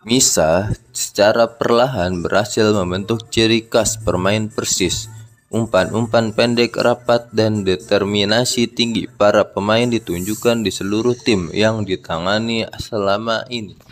Misa secara perlahan berhasil membentuk ciri khas bermain persis. Umpan-umpan pendek rapat dan determinasi tinggi para pemain ditunjukkan di seluruh tim yang ditangani selama ini.